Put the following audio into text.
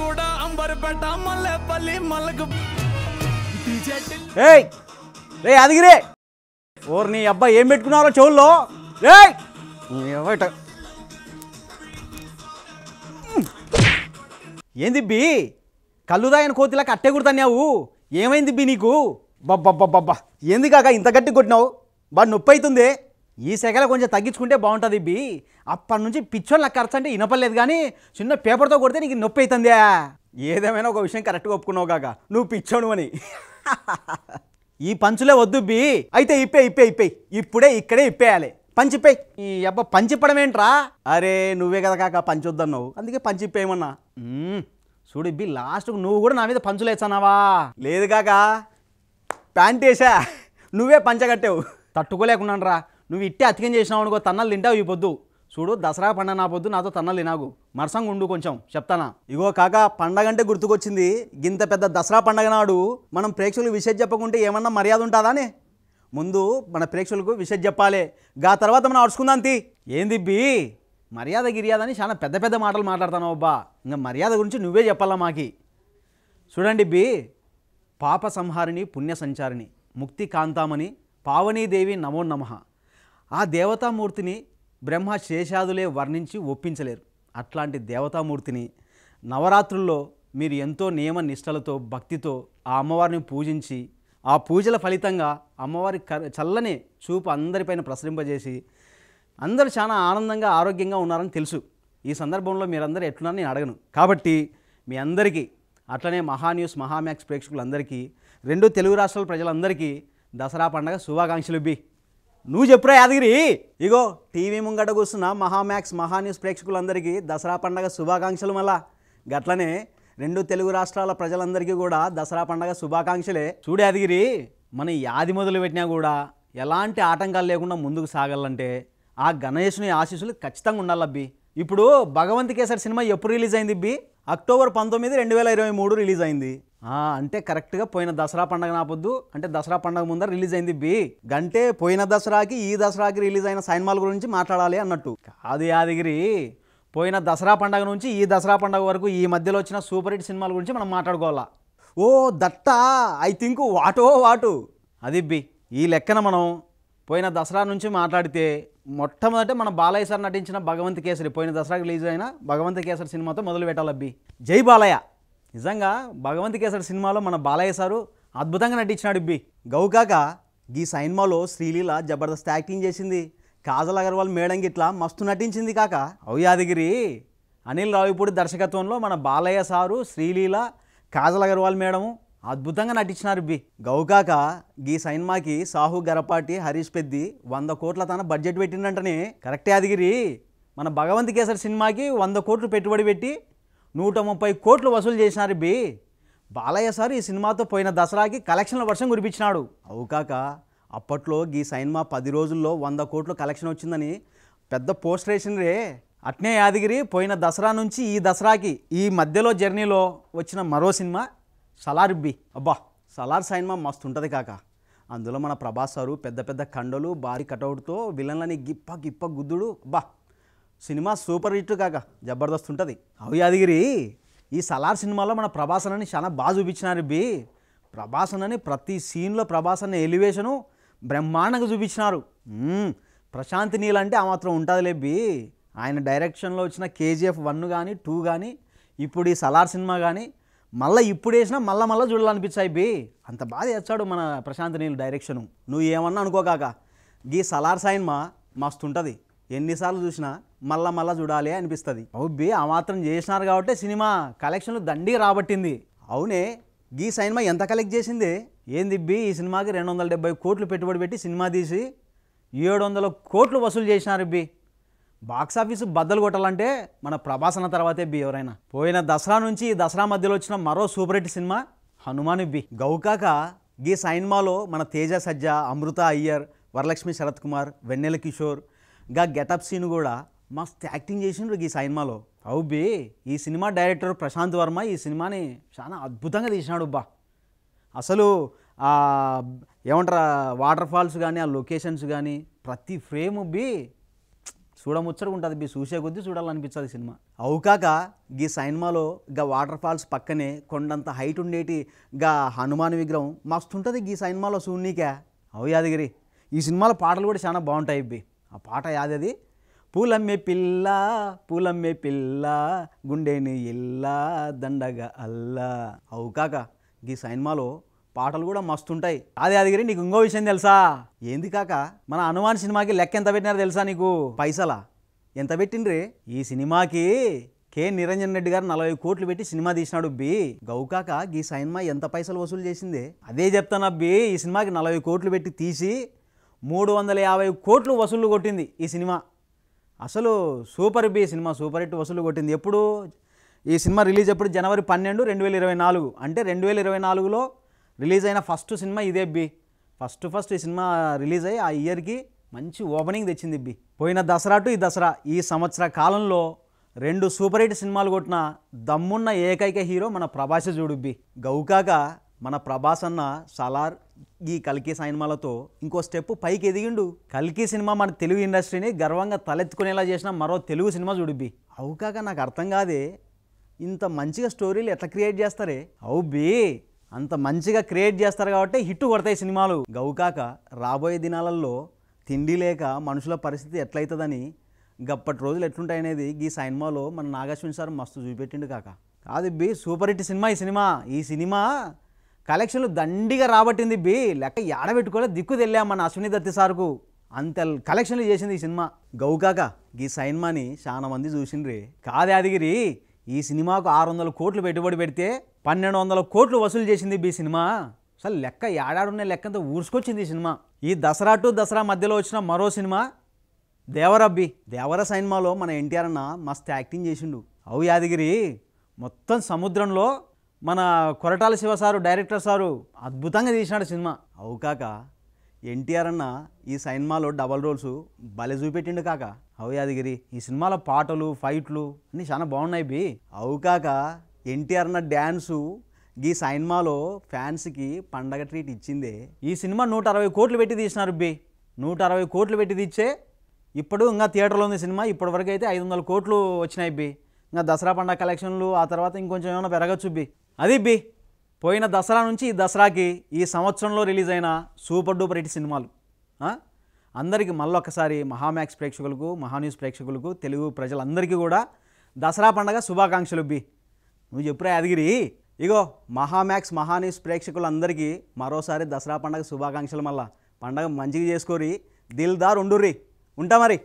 కూడా అంబర్పేట మల్లెపల్లి మల్లకు ఏయ్ రే అదిగిరే ఓర్ నీ అబ్బాయి ఏం పెట్టుకున్నారో చెవుల్లో ఏయ్ ఏంది బి కళ్ళుదాయన కోతిలా అట్టే కుడతాన్నావు ఏమైంది బి నీకు బబ్బబ్బబ్బబ్బా ఏంది కాక ఇంత గట్టి కొట్టినావు బాగా నొప్పి అవుతుంది ఈ సెగల కొంచెం తగ్గించుకుంటే బాగుంటుంది బి అప్పటి నుంచి పిచ్చోళ్ళు నాకు ఖర్చు అంటే ఇనపలేదు కానీ చిన్న పేపర్తో కొడితే నీకు నొప్పి అవుతుంది ఏదేమైనా ఒక విషయం కరెక్ట్గా ఒప్పుకున్నావు కాక నువ్వు పిచ్చోను అని ఈ పంచులే వద్దు బి అయితే ఇప్పే ఇప్పే ఇప్పే ఇప్పుడే ఇక్కడే ఇప్పేయాలి పంచిపోయి ఈ అబ్బా పంచిప్పడం ఏంట్రా అరే నువ్వే కదా కాక పంచొద్దన్నావు అందుకే పంచిప్పేయమన్నా చూడు బి లాస్ట్కు నువ్వు కూడా నా మీద వేసానావా లేదు కాక ప్యాంట్ వేసా నువ్వే పంచగట్టావు తట్టుకోలేకున్నాను రా నువ్వు ఇట్టే అతికం చేసినావు అనుకో తన్నలు తింటావు ఈ పొద్దు చూడు దసరా పండగ నా పొద్దు నాతో తన్నలు తినాగు మరసంగా ఉండు కొంచెం చెప్తానా ఇగో కాక పండగ అంటే గుర్తుకొచ్చింది గింత పెద్ద దసరా పండగ నాడు మనం ప్రేక్షకులకు విషయం చెప్పకుంటే ఏమన్నా మర్యాద ఉంటుందానే ముందు మన ప్రేక్షకులకు విషయం చెప్పాలి గా తర్వాత మనం అడుచుకుందాం తి ఏంది బి మర్యాద గిర్యాదని చాలా పెద్ద పెద్ద మాటలు మాట్లాడతాను అబ్బా ఇంకా మర్యాద గురించి నువ్వే చెప్పాలా మాకి చూడండి బి పాప సంహారిణి పుణ్య సంచారిణి ముక్తి కాంతామని పావనీదేవి నమో నమ ఆ దేవతామూర్తిని బ్రహ్మ శేషాదులే వర్ణించి ఒప్పించలేరు అట్లాంటి దేవతామూర్తిని నవరాత్రుల్లో మీరు ఎంతో నియమ నిష్టలతో భక్తితో ఆ అమ్మవారిని పూజించి ఆ పూజల ఫలితంగా అమ్మవారి చల్లని చూపు అందరిపైన ప్రసరింపజేసి అందరూ చాలా ఆనందంగా ఆరోగ్యంగా ఉన్నారని తెలుసు ఈ సందర్భంలో మీరందరూ ఎట్లున్నారని నేను అడగను కాబట్టి మీ అందరికీ అట్లనే మహాన్యూస్ మహామ్యాక్స్ ప్రేక్షకులందరికీ రెండు తెలుగు రాష్ట్రాల ప్రజలందరికీ దసరా పండగ శుభాకాంక్షలు బి నువ్వు చెప్పురా యాదగిరి ఇగో టీవీ ముంగట కూర్చున్న మహామ్యాక్స్ మహాన్యూస్ ప్రేక్షకులందరికీ దసరా పండగ శుభాకాంక్షలు మళ్ళా గట్లనే రెండు తెలుగు రాష్ట్రాల ప్రజలందరికీ కూడా దసరా పండగ శుభాకాంక్షలే చూడు యాదగిరి మన యాది మొదలు పెట్టినా కూడా ఎలాంటి ఆటంకాలు లేకుండా ముందుకు సాగాలంటే ఆ గణేష్ని ఆశీస్సులు ఖచ్చితంగా ఉండాలబ్బి ఇప్పుడు భగవంత్ కేసరి సినిమా ఎప్పుడు రిలీజ్ అయింది బి అక్టోబర్ పంతొమ్మిది రెండు వేల ఇరవై మూడు రిలీజ్ అయింది అంటే కరెక్ట్గా పోయిన దసరా పండగ నాపొద్దు అంటే దసరా పండగ ముందర రిలీజ్ అయింది బి గంటే పోయిన దసరాకి ఈ దసరాకి రిలీజ్ అయిన సినిమాల గురించి మాట్లాడాలి అన్నట్టు కాదు యాదగిరి పోయిన దసరా పండగ నుంచి ఈ దసరా పండగ వరకు ఈ మధ్యలో వచ్చిన సూపర్ హిట్ సినిమాల గురించి మనం మాట్లాడుకోవాలా ఓ దట్టా ఐ థింక్ వాటో వాటు అది బి ఈ లెక్కన మనం పోయిన దసరా నుంచి మాట్లాడితే మొట్టమొదట మన బాలయ్య సార్ నటించిన భగవంత్ కేసరి పోయిన దసరాకి రిలీజ్ అయిన భగవంత్ కేసరి సినిమాతో మొదలు పెట్టాలబ్బి జై బాలయ్య నిజంగా భగవంత్ కేసరి సినిమాలో మన బాలయ్య సారు అద్భుతంగా నటించినాడు బి గౌకాక ఈ సినిమాలో శ్రీలీల జబర్దస్త్ యాక్టింగ్ చేసింది కాజల్ అగర్వాల్ మేడం ఇట్లా మస్తు నటించింది కాక అవ్యాదగిరి అనిల్ రావిపూడి దర్శకత్వంలో మన బాలయ్య సారు శ్రీలీల కాజల్ అగర్వాల్ మేడము అద్భుతంగా నటించినారు బి గౌకాక ఈ సినిమాకి సాహు గరపాటి హరీష్ పెద్ది వంద కోట్ల తన బడ్జెట్ పెట్టిండంటనే కరెక్టే యాదగిరి మన భగవంత్ కేసరి సినిమాకి వంద కోట్లు పెట్టుబడి పెట్టి నూట ముప్పై కోట్లు వసూలు చేసినారు బి బాలయ్య సార్ ఈ సినిమాతో పోయిన దసరాకి కలెక్షన్ల వర్షం కురిపించినాడు అవుకాక అప్పట్లో ఈ సినిమా పది రోజుల్లో వంద కోట్లు కలెక్షన్ వచ్చిందని పెద్ద పోస్టర్ వేసినరే అట్నే యాదగిరి పోయిన దసరా నుంచి ఈ దసరాకి ఈ మధ్యలో జర్నీలో వచ్చిన మరో సినిమా సలార్ బి అబ్బా సలార్ సినిమా మస్తు ఉంటుంది కాక అందులో మన ప్రభాస్ సారు పెద్ద పెద్ద కండలు భారీ కటౌట్తో విలన్లని గిప్ప గిప్ప గుద్దుడు బా సినిమా సూపర్ హిట్ కాక జబర్దస్త్ ఉంటుంది అవి యాదగిరి ఈ సలార్ సినిమాలో మన ప్రభాసన్ అని చాలా బాగా చూపించినారు బి అని ప్రతి సీన్లో ప్రభాసన్ ఎలివేషను బ్రహ్మాండంగా చూపించినారు ప్రశాంతి నీల్ అంటే ఆ మాత్రం ఉంటుందిలే బి ఆయన డైరెక్షన్లో వచ్చిన కేజీఎఫ్ వన్ కానీ టూ కానీ ఇప్పుడు ఈ సలార్ సినిమా కానీ మళ్ళీ ఇప్పుడు వేసినా మళ్ళీ మళ్ళీ చూడాలనిపించాయి బి అంత బాధ చేస్తాడు మన ప్రశాంత్ నీల్ డైరెక్షను నువ్వు ఏమన్నా అనుకోకాక గీ సలార్ సైన్ మా మస్తు ఉంటుంది ఎన్నిసార్లు చూసినా మళ్ళా మళ్ళా చూడాలి అనిపిస్తుంది అబ్బి ఆ మాత్రం చేసినారు కాబట్టి సినిమా కలెక్షన్లు దండి రాబట్టింది అవునే ఈ సినిమా ఎంత కలెక్ట్ చేసింది ఏంది ఏందిబ్బి ఈ సినిమాకి రెండు వందల డెబ్బై కోట్లు పెట్టుబడి పెట్టి సినిమా తీసి ఏడు వందల కోట్లు వసూలు చేసినారు ఇబ్బి బాక్సాఫీసు బద్దలు కొట్టాలంటే మన ప్రభాసన తర్వాతే బి ఎవరైనా పోయిన దసరా నుంచి ఈ దసరా మధ్యలో వచ్చిన మరో సూపర్ హిట్ సినిమా హనుమాన్ ఇబ్బి గౌకాక ఈ సినిమాలో మన తేజ సజ్జ అమృత అయ్యర్ వరలక్ష్మి శరత్ కుమార్ వెన్నెల కిషోర్ గా గెటప్ సీన్ కూడా మస్తు యాక్టింగ్ చేసిండ్రు ఈ సినిమాలో అవుబి ఈ సినిమా డైరెక్టర్ ప్రశాంత్ వర్మ ఈ సినిమాని చాలా అద్భుతంగా తీసినాడు బా అసలు ఏమంటారా వాటర్ ఫాల్స్ కానీ ఆ లొకేషన్స్ కానీ ప్రతి ఫ్రేమ్ బి చూడముచ్చటగా ఉంటుంది బి చూసే కొద్దీ చూడాలనిపించదు సినిమా అవుకాక ఈ సినిమాలో ఇక వాటర్ ఫాల్స్ పక్కనే కొండంత హైట్ ఉండేటి గా హనుమాన్ విగ్రహం మస్తు ఉంటుంది ఈ సినిమాలో చూడనీకే అవు యాదగిరి ఈ సినిమాలో పాటలు కూడా చాలా బాగుంటాయి బి ఆ పాట యాదది పూలమ్మే పిల్ల పూలమ్మే పిల్ల గుండెని ఇల్ల దండగా అల్లా అవు కాక గీ సినిమాలో పాటలు కూడా మస్తుంటాయి ఆది అదిగిరి నీకు ఇంకో విషయం తెలుసా ఏంది కాక మన హనుమాన్ సినిమాకి లెక్క ఎంత పెట్టినారో తెలుసా నీకు పైసలా ఎంత పెట్టిండ్రి ఈ సినిమాకి కె నిరంజన్ రెడ్డి గారు నలభై కోట్లు పెట్టి సినిమా తీసినాడు బి గౌకాక గీ సినిమా ఎంత పైసలు వసూలు చేసింది అదే చెప్తాను అబ్బి ఈ సినిమాకి నలభై కోట్లు పెట్టి తీసి మూడు వందల యాభై కోట్లు వసూళ్లు కొట్టింది ఈ సినిమా అసలు సూపర్ బి సినిమా సూపర్ హిట్ వసూలు కొట్టింది ఎప్పుడు ఈ సినిమా రిలీజ్ ఎప్పుడు జనవరి పన్నెండు రెండు వేల ఇరవై నాలుగు అంటే రెండు వేల ఇరవై నాలుగులో రిలీజ్ అయిన ఫస్ట్ సినిమా ఇదే బి ఫస్ట్ ఫస్ట్ ఈ సినిమా రిలీజ్ అయ్యి ఆ ఇయర్కి మంచి ఓపెనింగ్ తెచ్చింది బి పోయిన దసరా టు ఈ దసరా ఈ సంవత్సర కాలంలో రెండు సూపర్ హిట్ సినిమాలు కొట్టిన దమ్మున్న ఏకైక హీరో మన ప్రభాస్ చూడు బి గౌకాక మన ప్రభాస్ అన్న సలార్ ఈ కల్కి సినిమాలతో ఇంకో స్టెప్ పైకి ఎదిగిండు కల్కి సినిమా మన తెలుగు ఇండస్ట్రీని గర్వంగా తలెత్తుకునేలా చేసిన మరో తెలుగు సినిమా చూడుబి అవు కాక నాకు అర్థం కాదే ఇంత మంచిగా స్టోరీలు ఎట్లా క్రియేట్ చేస్తారే అవు బి అంత మంచిగా క్రియేట్ చేస్తారు కాబట్టి హిట్ కొడతాయి సినిమాలు గౌకాక రాబోయే దినాలలో తిండి లేక మనుషుల పరిస్థితి ఎట్లయితుందని గప్పటి రోజులు ఎట్లుంటాయనేది ఈ సినిమాలో మన నాగాశ్విన్ సార్ మస్తు చూపెట్టిండు కాక కాదు బి సూపర్ హిట్ సినిమా ఈ సినిమా ఈ సినిమా కలెక్షన్లు దండిగా రాబట్టింది బి లెక్క ఏడబెట్టుకోలే దిక్కు తెల్లా మన అశ్విని దత్తి సార్కు అంత కలెక్షన్లు చేసింది ఈ సినిమా గౌకాక ఈ సైన్మాని చాలా మంది చూసిండ్రి కాదే అదిగిరి ఈ సినిమాకు ఆరు వందల కోట్లు పెట్టుబడి పెడితే పన్నెండు వందల కోట్లు వసూలు చేసింది బి సినిమా అసలు లెక్క ఏడాడున్న లెక్కంతా ఊడ్చుకొచ్చింది ఈ సినిమా ఈ దసరా టు దసరా మధ్యలో వచ్చిన మరో సినిమా దేవరబ్బి దేవర సైన్మాలో మన ఎన్టీఆర్ అన్న మస్తు యాక్టింగ్ చేసిండు అవు యాదగిరి మొత్తం సముద్రంలో మన Koratala Siva sir director sir అద్భుతంగా తీసినాడు సినిమా అవు కాక ఎన్టీఆర్ అన్న ఈ సినిమాలో డబల్ రోల్స్ భలే చూపెట్టిండు కాక అవు యాదగిరి ఈ సినిమాలో పాటలు ఫైట్లు అన్నీ చాలా బాగున్నాయి బి అవు కాక ఎన్టీఆర్ అన్న డ్యాన్సు ఈ సినిమాలో ఫ్యాన్స్కి పండగ ట్రీట్ ఇచ్చిందే ఈ సినిమా నూట అరవై కోట్లు పెట్టి తీసినారు బి నూట అరవై కోట్లు పెట్టి తీచ్చే ఇప్పుడు ఇంకా థియేటర్లో ఉంది సినిమా ఇప్పటివరకు అయితే ఐదు వందల కోట్లు వచ్చినాయి బి ఇంకా దసరా పండగ కలెక్షన్లు ఆ తర్వాత ఇంకొంచెం ఏమైనా పెరగచ్చు బి అది బి పోయిన దసరా నుంచి ఈ దసరాకి ఈ సంవత్సరంలో రిలీజ్ అయిన సూపర్ డూపర్ హిట్ సినిమాలు అందరికీ ఒకసారి మహామ్యాక్స్ ప్రేక్షకులకు మహాన్యూస్ ప్రేక్షకులకు తెలుగు ప్రజలందరికీ కూడా దసరా పండగ శుభాకాంక్షలు బి నువ్వు చెప్పురా యాదగిరి ఇగో మహామ్యాక్స్ మహాన్యూస్ ప్రేక్షకులందరికీ మరోసారి దసరా పండగ శుభాకాంక్షలు మళ్ళా పండగ మంచిగా చేసుకోరి దిల్దార్ ఉండుర్రి ఉంటా మరి